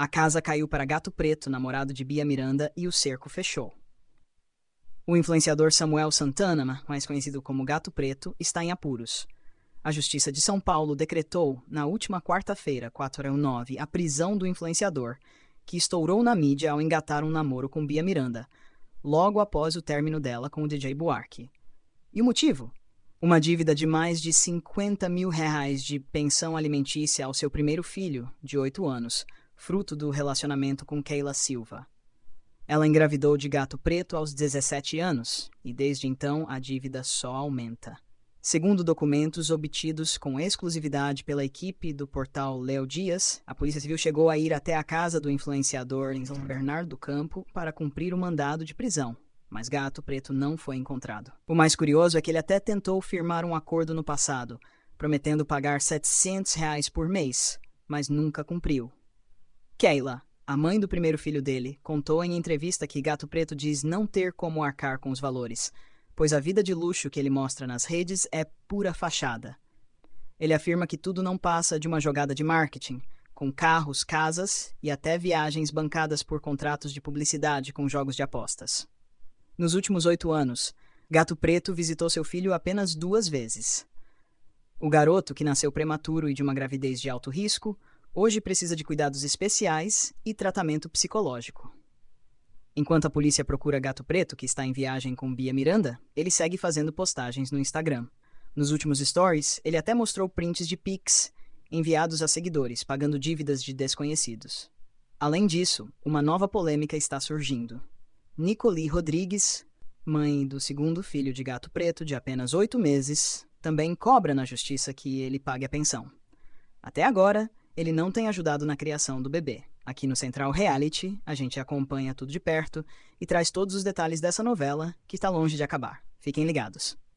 A casa caiu para Gato Preto, namorado de Bia Miranda, e o cerco fechou. O influenciador Samuel Santana, mais conhecido como Gato Preto, está em apuros. A Justiça de São Paulo decretou, na última quarta-feira, 409, a prisão do influenciador, que estourou na mídia ao engatar um namoro com Bia Miranda, logo após o término dela com o DJ Buarque. E o motivo? Uma dívida de mais de 50 mil reais de pensão alimentícia ao seu primeiro filho, de 8 anos, fruto do relacionamento com Keila Silva. Ela engravidou de gato preto aos 17 anos e desde então a dívida só aumenta. Segundo documentos obtidos com exclusividade pela equipe do portal Léo Dias, a Polícia Civil chegou a ir até a casa do influenciador em São Bernardo do Campo para cumprir o mandado de prisão, mas Gato Preto não foi encontrado. O mais curioso é que ele até tentou firmar um acordo no passado, prometendo pagar R$ 700 por mês, mas nunca cumpriu. Keila, a mãe do primeiro filho dele, contou em entrevista que Gato Preto diz não ter como arcar com os valores, pois a vida de luxo que ele mostra nas redes é pura fachada. Ele afirma que tudo não passa de uma jogada de marketing, com carros, casas e até viagens bancadas por contratos de publicidade com jogos de apostas. Nos últimos oito anos, Gato Preto visitou seu filho apenas duas vezes. O garoto, que nasceu prematuro e de uma gravidez de alto risco, hoje precisa de cuidados especiais e tratamento psicológico. Enquanto a polícia procura Gato Preto, que está em viagem com Bia Miranda, ele segue fazendo postagens no Instagram. Nos últimos stories, ele até mostrou prints de pics enviados a seguidores, pagando dívidas de desconhecidos. Além disso, uma nova polêmica está surgindo. Nicole Rodrigues, mãe do segundo filho de Gato Preto, de apenas oito meses, também cobra na justiça que ele pague a pensão. Até agora, ele não tem ajudado na criação do bebê. Aqui no Central Reality, a gente acompanha tudo de perto e traz todos os detalhes dessa novela que está longe de acabar. Fiquem ligados.